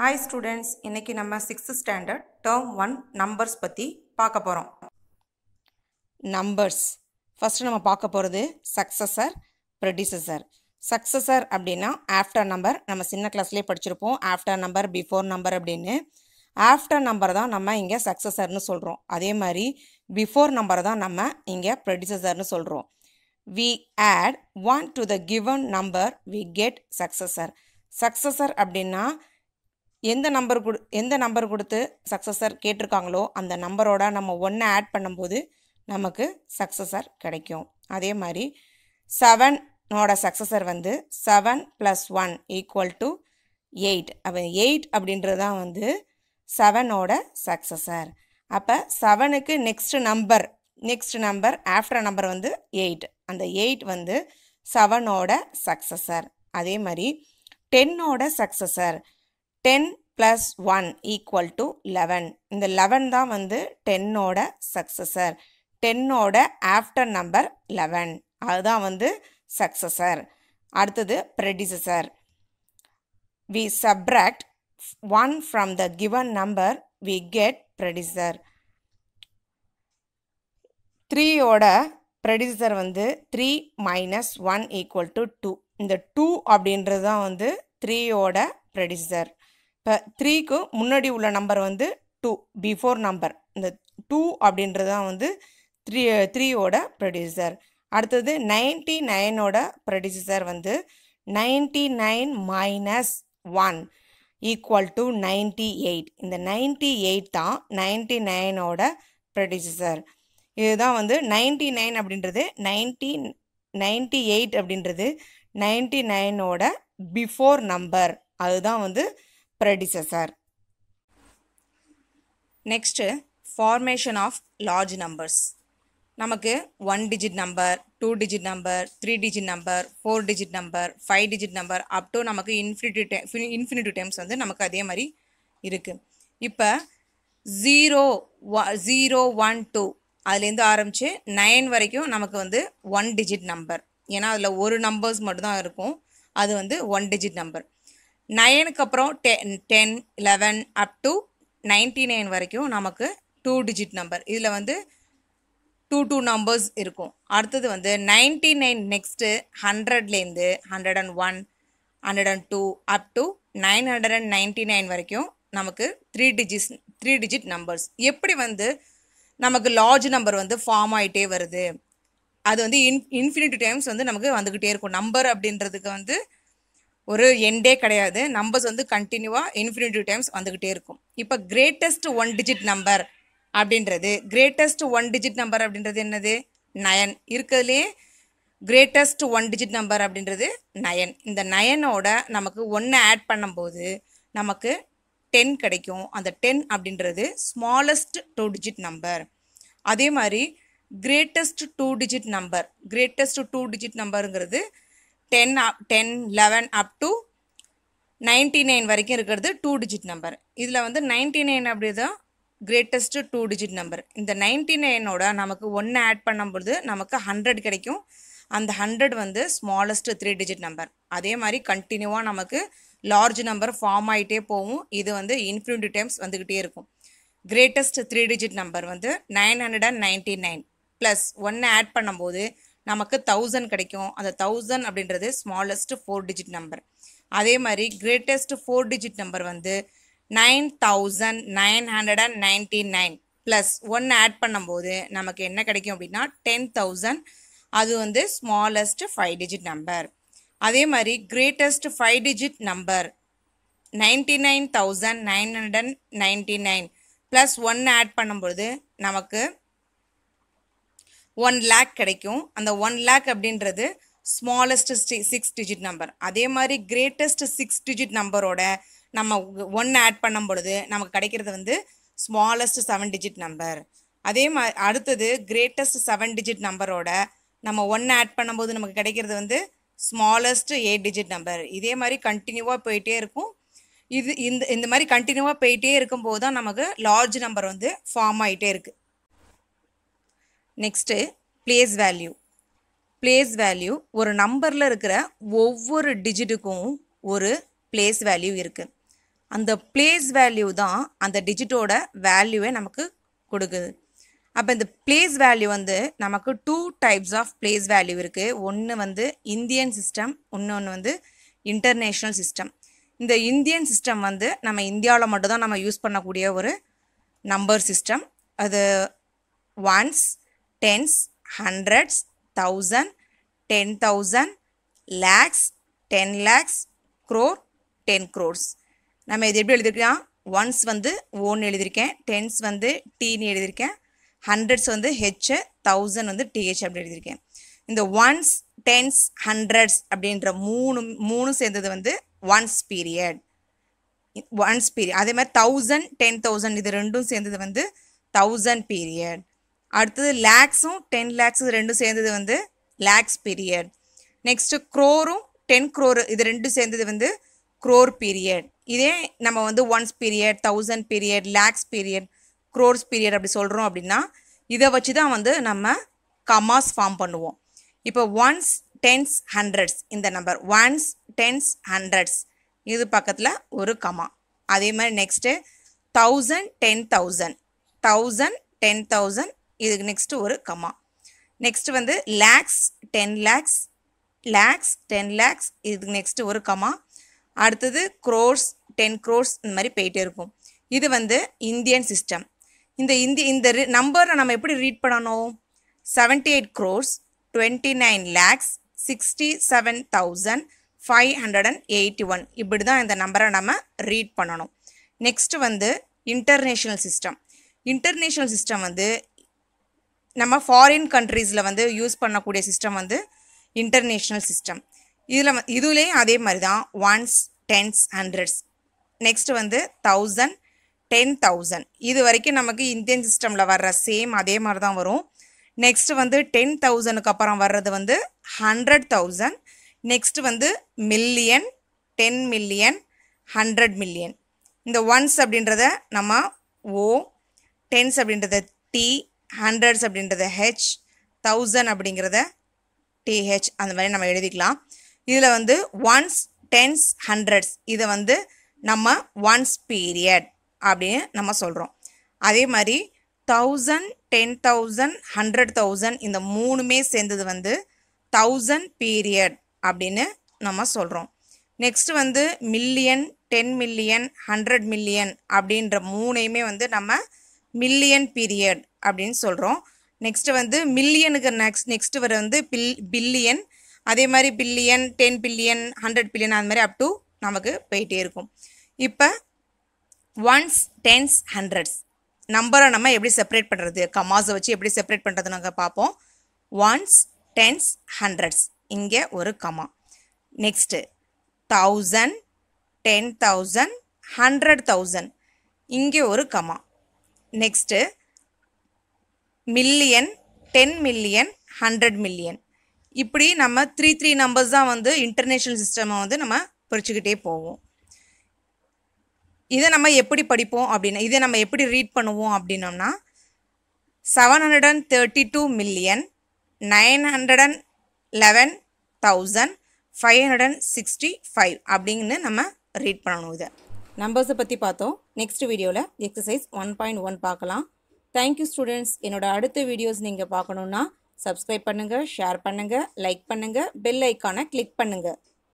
Hi students இன்றைக்கி நம்ம sixth standard term one numbers பற்றி பார்க்க போகிறோம் நம்பர்ஸ் ஃபஸ்ட்டு நம்ம பார்க்க போகிறது சக்ஸசர் ப்ரொடியூசர் சக்ஸசர் அப்படின்னா ஆஃப்டர் நம்பர் நம்ம சின்ன கிளாஸ்லேயே படிச்சிருப்போம் ஆஃப்டர் நம்பர் பிஃபோர் நம்பர் அப்படின்னு ஆஃப்டர் நம்பர் தான் நம்ம இங்கே சக்ஸஸர்னு சொல்கிறோம் அதே மாதிரி பிஃபோர் நம்பர் தான் நம்ம இங்கே ப்ரொடியூசர்னு சொல்கிறோம் we add one to the given number we get successor successor அப்படின்னா எந்த நம்பர் கொடு எந்த நம்பர் கொடுத்து சக்ஸஸர் கேட்டிருக்காங்களோ அந்த நம்பரோட நம்ம ஒன்றை ஆட் பண்ணும்போது நமக்கு சக்ஸஸர் கிடைக்கும் அதே மாதிரி செவனோட சக்ஸஸர் வந்து seven plus one equal to eight அப்போ எயிட் அப்படின்றது தான் வந்து செவனோட சக்ஸஸர் அப்போ செவனுக்கு next number next number after number வந்து எயிட் அந்த எயிட் வந்து செவனோட சக்ஸஸர் அதே மாதிரி டென்னோட successor ten plus one equal to eleven இந்த லெவன் தான் வந்து டென்னோட சக்ஸஸர் டென்னோட ஆஃப்டர் நம்பர் லெவன் அதுதான் வந்து சக்ஸஸர் அடுத்தது predecessor we subtract one from the given number we get ப்ரெடிசர் த்ரீயோட ப்ரெடிசர் வந்து three minus one equal to two இந்த டூ அப்படின்றது தான் வந்து த்ரீயோட ப்ரெடிசர் இப்போ த்ரீக்கு முன்னாடி உள்ள நம்பர் வந்து டூ பிஃபோர் நம்பர் இந்த டூ அப்படின்றது தான் வந்து த்ரீ த்ரீயோட ப்ரொடியூசர் அடுத்தது நைன்டி நைனோட ப்ரொடியூசர் வந்து ninety nine minus one equal to ninety eight இந்த நைன்டி எயிட் தான் நைன்டி நைனோட ப்ரொடியூசர் இதுதான் வந்து நைன்டி நைன் அப்படின்றது நைன்டி நைன்டி எயிட் அப்படின்றது நைன்டி நைனோட பிஃபோர் நம்பர் அதுதான் வந்து predecessor. Next formation of large numbers நமக்கு one digit number two digit number three digit number four digit number five digit number up to நமக்கு infinity டே infinity times வந்து நமக்கு அதே மாதிரி இருக்குது இப்போ ஜீரோ ஜீரோ ஒன் டூ அதுலேருந்து ஆரம்பித்து நைன் வரைக்கும் நமக்கு வந்து ஒன் டிஜிட் நம்பர் ஏன்னா அதில் ஒரு நம்பர்ஸ் மட்டும்தான் இருக்கும் அது வந்து ஒன் டிஜிட் நம்பர் நயனுக்கு அப்புறம் ten ten eleven up to ninety nine வரைக்கும் நமக்கு டூ டிஜிட் நம்பர் இதில் வந்து டூ டூ நம்பர்ஸ் இருக்கும் அடுத்தது வந்து நைன்டி நைன் நெக்ஸ்ட்டு ஹண்ட்ரட்லேருந்து hundred and one hundred and two up to nine hundred and ninety nine வரைக்கும் நமக்கு three digits three digit numbers எப்படி வந்து நமக்கு லார்ஜ் நம்பர் வந்து ஃபார்ம் ஆகிட்டே வருது அது வந்து இன் இன்ஃபினிட்டி டைம்ஸ் வந்து நமக்கு வந்துக்கிட்டே இருக்கும் நம்பர் அப்படின்றதுக்கு வந்து ஒரு எண்டே கிடையாது நம்பர்ஸ் வந்து கண்டினியூவாக இன்ஃபினிட்டி டைம்ஸ் வந்துக்கிட்டே இருக்கும் இப்போ கிரேட்டஸ்ட் ஒன் டிஜிட் நம்பர் அப்படின்றது கிரேட்டஸ்ட் ஒன் டிஜிட் நம்பர் அப்படின்றது என்னது நயன் இருக்கிறதுலே கிரேட்டஸ்ட் ஒன் டிஜிட் நம்பர் அப்படின்றது நயன் இந்த நயனோட நமக்கு ஒன்று ஆட் பண்ணும்போது நமக்கு டென் கிடைக்கும் அந்த டென் அப்படின்றது ஸ்மாலஸ்ட் டூ டிஜிட் நம்பர் அதே மாதிரி greatest two digit number greatest two digit நம்பருங்கிறது ten up ten eleven up to ninety nine வரைக்கும் இருக்கிறது டூ டிஜிட் நம்பர் இதில் வந்து நைன்டி நைன் அப்படி தான் கிரேட்டஸ்ட்டு டூ டிஜிட் நம்பர் இந்த நைன்டி நைனோட நமக்கு ஒன்று ஆட் பண்ணும்பொழுது நமக்கு ஹண்ட்ரட் கிடைக்கும் அந்த ஹண்ட்ரட் வந்து ஸ்மாலஸ்ட்டு த்ரீ டிஜிட் நம்பர் அதே மாதிரி கண்டினியூவாக நமக்கு லார்ஜ் நம்பர் ஃபார்ம் ஆகிட்டே போகும் இது வந்து இன்ஃபினிட்டி டைம்ஸ் வந்துக்கிட்டே இருக்கும் கிரேட்டஸ்ட் த்ரீ டிஜிட் நம்பர் வந்து nine hundred and ninety nine plus ஒன்று ஆட் பண்ணும்போது நமக்கு தௌசண்ட் கிடைக்கும் அந்த தௌசண்ட் அப்படின்றது ஸ்மாலஸ்ட் ஃபோர் டிஜிட் நம்பர் அதே மாதிரி கிரேட்டஸ்ட் ஃபோர் டிஜிட் நம்பர் வந்து nine thousand nine hundred and ninety nine plus ஒன்று ஆட் பண்ணும்போது நமக்கு என்ன கிடைக்கும் அப்படின்னா டென் தௌசண்ட் அது வந்து ஸ்மாலஸ்ட் ஃபைவ் டிஜிட் நம்பர் அதே மாதிரி greatest five digit number ninety nine thousand nine hundred and ninety nine plus ஒன்று ஆட் பண்ணும்பொழுது நமக்கு ஒன் லேக் கிடைக்கும் அந்த ஒன் லேக் அப்படின்றது ஸ்மாலஸ்ட் சிக்ஸ் டிஜிட் நம்பர் அதே மாதிரி கிரேட்டஸ்ட் சிக்ஸ் டிஜிட் நம்பரோட நம்ம ஒன்று ஆட் பண்ணும் பொழுது நமக்கு கிடைக்கிறது வந்து ஸ்மாலஸ்ட் செவன் டிஜிட் நம்பர் அதே மா அடுத்தது கிரேட்டஸ்ட் செவன் டிஜிட் நம்பரோட நம்ம ஒன்று ஆட் பண்ணும்போது நமக்கு கிடைக்கிறது வந்து ஸ்மாலஸ்ட் எயிட் டிஜிட் நம்பர் இதே மாதிரி கண்டினியூவாக போயிட்டே இருக்கும் இது இந்த இந்த மாதிரி கண்டினியூவாக போயிட்டே இருக்கும்போது தான் நமக்கு லார்ஜ் நம்பர் வந்து ஃபார்ம் ஆகிட்டே இருக்குது next place value place value ஒரு நம்பரில் இருக்கிற ஒவ்வொரு டிஜிட்டுக்கும் ஒரு பிளேஸ் வேல்யூ இருக்குது அந்த பிளேஸ் வேல்யூ தான் அந்த டிஜிட்டோட வேல்யூவை நமக்கு கொடுக்குது அப்போ இந்த பிளேஸ் வேல்யூ வந்து நமக்கு two types of place value இருக்குது ஒன்று வந்து இந்தியன் சிஸ்டம் இன்னொன்று வந்து இன்டர்நேஷ்னல் சிஸ்டம் இந்த இந்தியன் சிஸ்டம் வந்து நம்ம இந்தியாவில் மட்டும்தான் நம்ம யூஸ் பண்ணக்கூடிய ஒரு நம்பர் சிஸ்டம் அது ones tens hundreds thousand ten thousand lakhs ten lakhs crore ten crores நம்ம இது எப்படி எழுதிருக்கலாம் ஒன்ஸ் வந்து ஓன்னு எழுதியிருக்கேன் டென்ஸ் வந்து டீன்னு எழுதியிருக்கேன் ஹண்ட்ரட்ஸ் வந்து ஹெச்சு தௌசண்ட் வந்து டிஹெச் அப்படின்னு எழுதியிருக்கேன் இந்த ஒன்ஸ் டென்ஸ் ஹண்ட்ரட்ஸ் அப்படின்ற மூணு மூணு சேர்ந்தது வந்து ஒன்ஸ் பீரியட் ஒன்ஸ் பீரியட் அதே மாதிரி தௌசண்ட் டென் தௌசண்ட் இது ரெண்டும் சேர்ந்தது வந்து தௌசண்ட் பீரியட் அடுத்தது லேக்ஸும் டென் லேக்ஸ் ரெண்டும் சேர்ந்தது வந்து லேக்ஸ் பீரியட் நெக்ஸ்ட்டு க்ரோரும் டென் க்ரோர் இது ரெண்டும் சேர்ந்தது வந்து க்ரோர் பீரியட் இதே நம்ம வந்து ones period thousand period lakhs period crores period அப்படி சொல்கிறோம் அப்படின்னா இதை வச்சு தான் வந்து நம்ம கமாஸ் ஃபார்ம் பண்ணுவோம் இப்போ ஒன்ஸ் டென்ஸ் ஹண்ட்ரட்ஸ் இந்த நம்பர் ஒன்ஸ் டென்ஸ் ஹண்ட்ரட்ஸ் இது பக்கத்தில் ஒரு கமா அதே மாதிரி next thousand ten thousand thousand ten thousand இதுக்கு நெக்ஸ்ட்டு ஒரு கம்மா நெக்ஸ்ட் வந்து லேக்ஸ் டென் லேக்ஸ் லேக்ஸ் டென் லேக்ஸ் இதுக்கு நெக்ஸ்ட் ஒரு கமா அடுத்தது க்ரோர்ஸ் டென் க்ரோர்ஸ் இந்த மாதிரி போயிட்டே இருக்கும் இது வந்து இந்தியன் சிஸ்டம் இந்த இந்தி இந்த நம்பரை நம்ம எப்படி ரீட் பண்ணணும் seventy eight crores twenty nine lakhs sixty seven thousand five hundred and eighty one இப்படி தான் இந்த நம்பரை நம்ம ரீட் பண்ணணும் நெக்ஸ்ட் வந்து இன்டர்நேஷ்னல் சிஸ்டம் இன்டர்நேஷ்னல் சிஸ்டம் வந்து நம்ம ஃபாரின் கண்ட்ரீஸில் வந்து யூஸ் பண்ணக்கூடிய சிஸ்டம் வந்து இன்டர்நேஷ்னல் சிஸ்டம் இதில் இதுலேயும் அதே மாதிரி தான் ஒன்ஸ் டென்ஸ் ஹண்ட்ரட்ஸ் நெக்ஸ்ட் வந்து தௌசண்ட் டென் தௌசண்ட் இது வரைக்கும் நமக்கு இந்தியன் சிஸ்டமில் வர்ற சேம் அதே மாதிரி தான் வரும் நெக்ஸ்ட் வந்து டென் தௌசண்ட்க்கு அப்புறம் வர்றது வந்து ஹண்ட்ரட் தௌசண்ட் நெக்ஸ்ட் வந்து million ten million hundred million இந்த ஒன்ஸ் அப்படின்றத நம்ம ஓ டென்ஸ் அப்படின்றத டி ஹண்ட்ரட்ஸ் அப்படின்றத ஹெச் தௌசண்ட் அப்படிங்கிறத டிஹெச் அந்த மாதிரி நம்ம எழுதிக்கலாம் இதில் வந்து ஒன்ஸ் டென்ஸ் ஹண்ட்ரட்ஸ் இதை வந்து நம்ம ஒன்ஸ் பீரியட் அப்படின்னு நம்ம சொல்கிறோம் அதே மாதிரி thousand ten thousand hundred thousand இந்த மூணுமே சேர்ந்தது வந்து தௌசண்ட் பீரியட் அப்படின்னு நம்ம சொல்கிறோம் நெக்ஸ்ட் வந்து million ten million hundred million அப்படின்ற மூணையுமே வந்து நம்ம மில்லியன் பீரியட் அப்படின்னு சொல்கிறோம் நெக்ஸ்ட்டு வந்து மில்லியனுக்கு நெக்ஸ்ட் நெக்ஸ்ட்டு வர வந்து பில் பில்லியன் அதே மாதிரி billion ten billion hundred billion அது மாதிரி அப் டு நமக்கு போயிட்டே இருக்கும் இப்போ ஒன்ஸ் டென்ஸ் ஹண்ட்ரட்ஸ் நம்பரை நம்ம எப்படி செப்பரேட் பண்ணுறது கமாஸை வச்சு எப்படி செப்பரேட் பண்ணுறது நாங்கள் பார்ப்போம் ஒன்ஸ் டென்ஸ் ஹண்ட்ரட்ஸ் இங்கே ஒரு comma next thousand ten thousand hundred thousand இங்கே ஒரு comma next million ten million hundred million இப்படி நம்ம த்ரீ த்ரீ நம்பர்ஸ் தான் வந்து இன்டர்நேஷ்னல் சிஸ்டமை வந்து நம்ம பிரிச்சுக்கிட்டே போவோம் இதை நம்ம எப்படி படிப்போம் அப்படின்னா இதை நம்ம எப்படி ரீட் பண்ணுவோம் அப்படின்னோம்னா seven hundred and thirty two million nine hundred and eleven thousand five hundred and sixty five அப்படின்னு நம்ம ரீட் பண்ணணும் இதை நம்பர்ஸை பற்றி பார்த்தோம் நெக்ஸ்ட் வீடியோவில் எக்ஸசைஸ் ஒன் பாயிண்ட் ஒன் பார்க்கலாம் தேங்க்யூ ஸ்டூடெண்ட்ஸ் என்னோட அடுத்த வீடியோஸ் நீங்கள் பார்க்கணுன்னா சப்ஸ்கிரைப் பண்ணுங்கள் ஷேர் பண்ணுங்கள் லைக் பண்ணுங்கள் பெல் ஐக்கானை கிளிக் பண்ணுங்கள்